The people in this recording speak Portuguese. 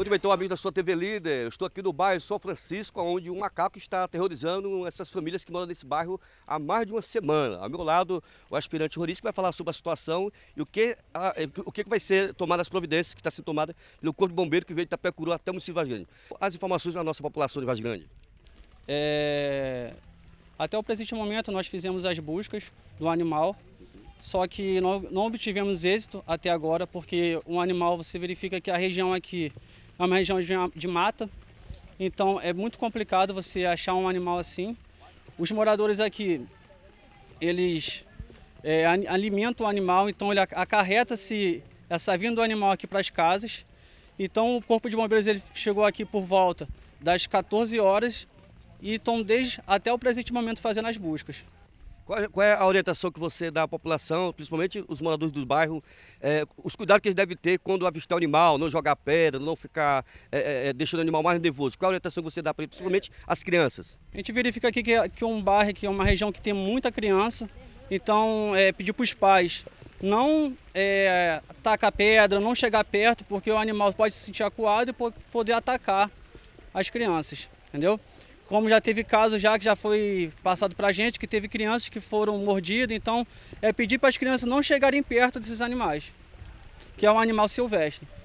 Muito bem, então, amigos da sua TV Líder, eu estou aqui no bairro São Francisco, onde um macaco está aterrorizando essas famílias que moram nesse bairro há mais de uma semana. Ao meu lado, o aspirante Roriz, vai falar sobre a situação e o que, a, o que vai ser tomada as providências que está sendo tomada pelo Corpo de Bombeiro que veio de Itapecuru até o município de Vaz Grande. As informações da nossa população de Vaz Grande. É... Até o presente momento, nós fizemos as buscas do animal, só que não, não obtivemos êxito até agora, porque um animal, você verifica que a região aqui é uma região de, de mata, então é muito complicado você achar um animal assim. Os moradores aqui, eles é, alimentam o animal, então ele acarreta-se essa vinda do animal aqui para as casas. Então o Corpo de Bombeiros ele chegou aqui por volta das 14 horas e estão desde até o presente momento fazendo as buscas. Qual, é, qual é a orientação que você dá à população, principalmente os moradores do bairro, é, os cuidados que eles devem ter quando avistar o animal, não jogar pedra, não ficar é, é, é deixando o animal mais nervoso? Qual é a orientação que você dá para principalmente as crianças? A gente verifica aqui que é, que um bairro, que é uma região que tem muita criança, então pedir para os pais não é, tacar pedra, não chegar perto, porque o animal pode se sentir acuado e poder atacar as crianças, entendeu? como já teve caso já que já foi passado para a gente, que teve crianças que foram mordidas, então é pedir para as crianças não chegarem perto desses animais, que é um animal silvestre.